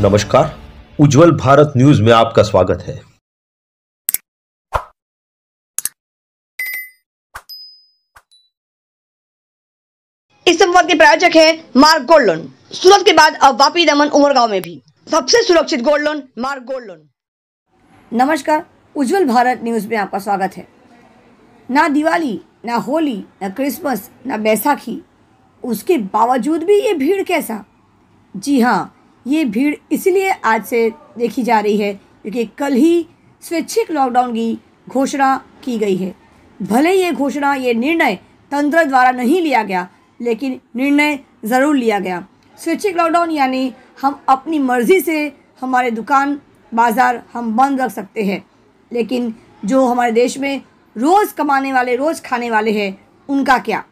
नमस्कार उज्जवल भारत न्यूज में आपका स्वागत है इस संवाद के प्रायोजक है मार्क गोल्ड लोन सूरत के बाद अब वापी दमन उमरगांव में भी सबसे सुरक्षित gold loan mark gold loan नमस्कार उज्जवल भारत न्यूज में आपका स्वागत है ना दिवाली ना होली ना क्रिसमस ना बैसाखी उसके बावजूद भी ये भीड़ कैसा जी हाँ ये भीड़ इसलिए आज से देखी जा रही है क्योंकि कल ही स्वैच्छिक लॉकडाउन की घोषणा की गई है भले ये घोषणा ये निर्णय तंत्र द्वारा नहीं लिया गया लेकिन निर्णय ज़रूर लिया गया स्वैच्छिक लॉकडाउन यानी हम अपनी मर्ज़ी से हमारे दुकान बाज़ार हम बंद रख सकते हैं लेकिन जो हमारे देश में रोज़ कमाने वाले रोज़ खाने वाले हैं उनका क्या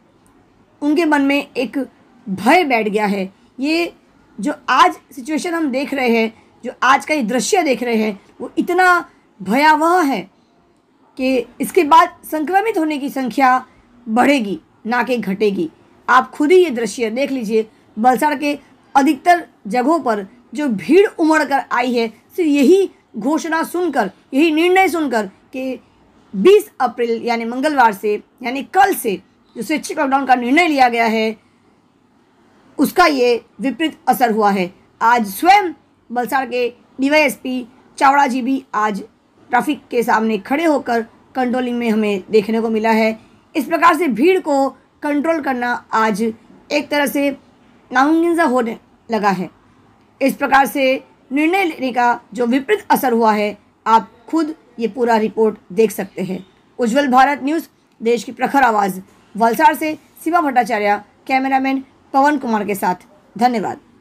उनके मन में एक भय बैठ गया है ये जो आज सिचुएशन हम देख रहे हैं जो आज का ये दृश्य देख रहे हैं वो इतना भयावह है कि इसके बाद संक्रमित होने की संख्या बढ़ेगी ना कि घटेगी आप खुद ही ये दृश्य देख लीजिए बलसाड़ के अधिकतर जगहों पर जो भीड़ उमड़ कर आई है सिर्फ यही घोषणा सुनकर यही निर्णय सुनकर कि 20 अप्रैल यानी मंगलवार से यानी कल से जो स्वैच्छिक लॉकडाउन का निर्णय लिया गया है उसका ये विपरीत असर हुआ है आज स्वयं बलसाड़ के डीवाईएसपी चावड़ा जी भी आज ट्रैफिक के सामने खड़े होकर कंट्रोलिंग में हमें देखने को मिला है इस प्रकार से भीड़ को कंट्रोल करना आज एक तरह से नामुमकिन सा होने लगा है इस प्रकार से निर्णय लेने का जो विपरीत असर हुआ है आप खुद ये पूरा रिपोर्ट देख सकते हैं उज्जवल भारत न्यूज़ देश की प्रखर आवाज़ वलसाड़ से शिवा भट्टाचार्य कैमरामैन पवन कुमार के साथ धन्यवाद